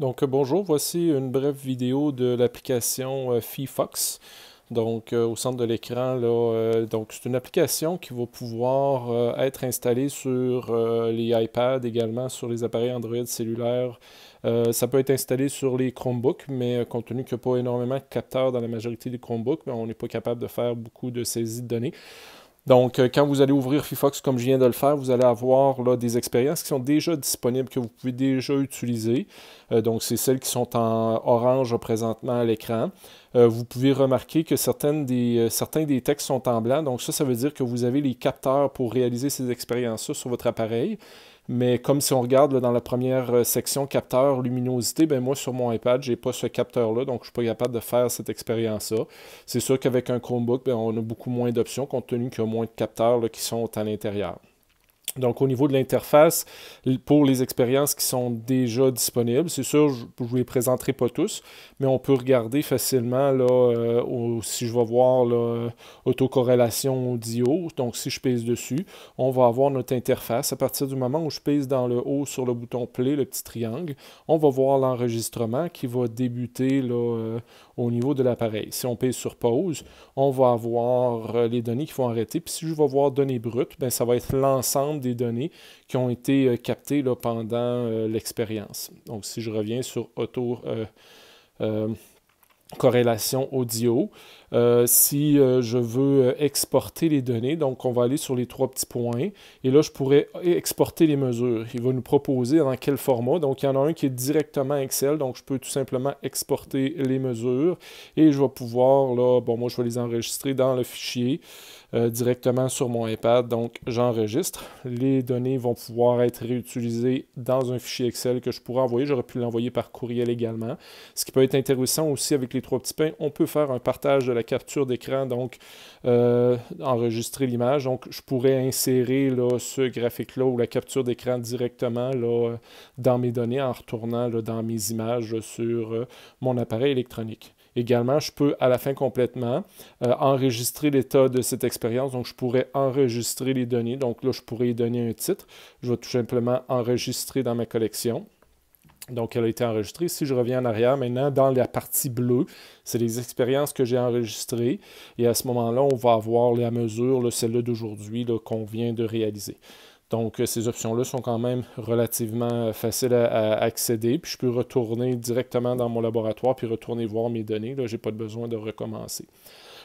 Donc euh, bonjour, voici une brève vidéo de l'application euh, FiFox. Donc euh, au centre de l'écran, donc c'est une application qui va pouvoir être installée sur les iPads également, sur les appareils Android cellulaires. ça peut être installé sur les Chromebooks, mais compte tenu qu'il n'y a pas énormément de capteurs dans la majorité des Chromebooks, ben, on n'est pas capable de faire beaucoup de saisies de données. Donc, euh, quand vous allez ouvrir Firefox comme je viens de le faire, vous allez avoir là, des expériences qui sont déjà disponibles, que vous pouvez déjà utiliser. Euh, donc, c'est celles qui sont en orange présentement à l'écran. Euh, vous pouvez remarquer que certaines des, certains des textes sont en blanc. Donc, ça, ça veut dire que vous avez les capteurs pour réaliser ces expériences-là sur votre appareil. Mais comme si on regarde dans la première euh, section capteur luminosité, ben moi sur mon iPad, je n'ai pas ce capteur-là, donc je ne suis pas capable de faire cette expérience-là. C'est sûr qu'avec un Chromebook, ben, on a beaucoup moins d'options compte tenu qu'il y a moins de capteurs qui sont à l'intérieur. Donc, au niveau de l'interface, pour les expériences qui sont déjà disponibles, c'est sûr, je ne vous les présenterai pas tous, mais on peut regarder facilement, là, euh, si je vais voir là, autocorrélation audio, donc si je pèse dessus, on va avoir notre interface. À partir du moment où je pèse dans le haut sur le bouton play, le petit triangle, on va voir l'enregistrement qui va débuter là, euh, au niveau de l'appareil. Si on pèse sur pause, on va avoir euh, les données qui vont arrêter. Puis si je vais voir données brutes, ben, ça va être l'ensemble des données qui ont été euh, captées pendant euh, l'expérience. Donc, si je reviens sur auto euh, corrélation audio, euh, si euh, je veux euh, exporter les données. Donc, on va aller sur les trois petits points. Et là, je pourrais exporter les mesures. Il va nous proposer dans quel format. Donc, il y en a un qui est directement Excel. Donc, je peux tout simplement exporter les mesures. Et je vais pouvoir, là, bon, moi, je vais les enregistrer dans le fichier directement sur mon iPad. Donc, j'enregistre. Les données vont pouvoir être réutilisées dans un fichier Excel que je pourrais envoyer. J'aurais pu l'envoyer par courriel également. Ce qui peut être intéressant aussi avec les trois petits pains, on peut faire un partage de la capture d'écran, donc euh, enregistrer l'image. Donc, je pourrais insérer là, ce graphique-là ou la capture d'écran directement là, dans mes données en retournant là, dans mes images sur euh, mon appareil électronique. Également, je peux à la fin complètement euh, enregistrer l'état de cette expérience. Donc, je pourrais enregistrer les données. Donc là, je pourrais y donner un titre. Je vais tout simplement enregistrer dans ma collection. Donc, elle a été enregistrée. Si je reviens en arrière maintenant, dans la partie bleue, c'est les expériences que j'ai enregistrées. Et à ce moment-là, on va avoir la mesure, celle-là d'aujourd'hui, qu'on vient de réaliser. Donc, euh, ces options-là sont quand même relativement euh, faciles à, accéder. Puis, je peux retourner directement dans mon laboratoire puis retourner voir mes données. Je n'ai pas besoin de recommencer.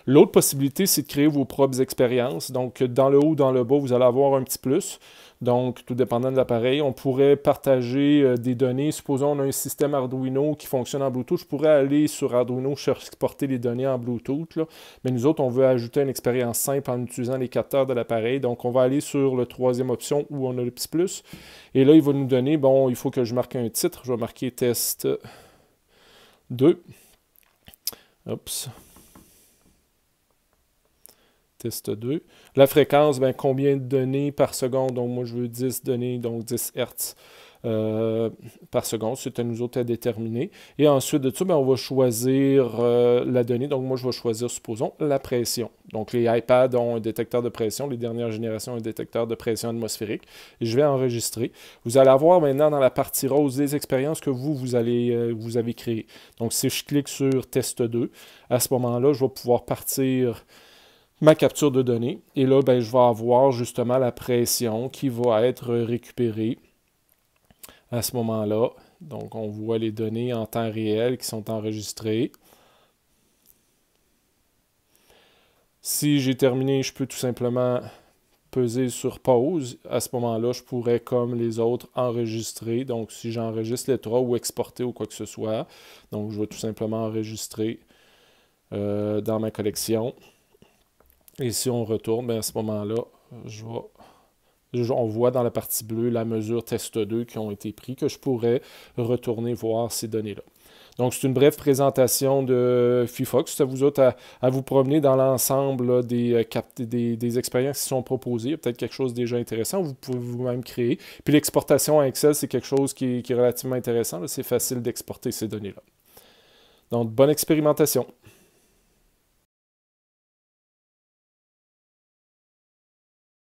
L'autre possibilité, c'est de créer vos propres expériences. Donc, dans le haut, dans le bas, vous allez avoir un petit plus. Donc, tout dépendant de l'appareil, on pourrait partager euh, des données. Supposons on a un système Arduino qui fonctionne en Bluetooth. Je pourrais aller sur Arduino chercher exporter les données en Bluetooth. Mais nous autres, on veut ajouter une expérience simple en utilisant les capteurs de l'appareil. Donc, on va aller sur la troisième option où on a le petit plus. Et là, il va nous donner, bon, il faut que je marque un titre. Je vais marquer test 2. Oups. Test 2. La fréquence, ben, combien de données par seconde? Donc, moi, je veux 10 données, donc 10 Hz euh, par seconde. C'est à nous autres à déterminer. Et ensuite de tout ben, on va choisir euh, la donnée. Donc, moi, je vais choisir, supposons, la pression. Donc, les iPads ont un détecteur de pression. Les dernières générations ont un détecteur de pression atmosphérique. Et je vais enregistrer. Vous allez avoir maintenant dans la partie rose les expériences que vous, euh, vous avez créées. Donc, si je clique sur Test 2, à ce moment-là, je vais pouvoir partir ma capture de données. Et là, ben, je vais avoir justement la pression qui va être récupérée à ce moment-là. Donc, on voit les données en temps réel qui sont enregistrées. Si j'ai terminé, je peux tout simplement peser sur pause. À ce moment-là, je pourrais, comme les autres, enregistrer. Donc, si j'enregistre les trois ou exporter ou quoi que ce soit, donc je vais tout simplement enregistrer euh, dans ma collection. Et si on retourne, ben, à ce moment-là, on voit dans la partie bleue la mesure test 2 qui ont été pris, que je pourrais retourner voir ces données-là. Donc, c'est une brève présentation de FIFOX. Ça vous aide à, vous promener dans l'ensemble euh, des, expériences qui sont proposées. peut-être quelque chose déjà intéressant, vous pouvez vous-même créer. Puis l'exportation à Excel, c'est quelque chose qui est relativement intéressant. C'est facile d'exporter ces données-là. Donc, bonne expérimentation.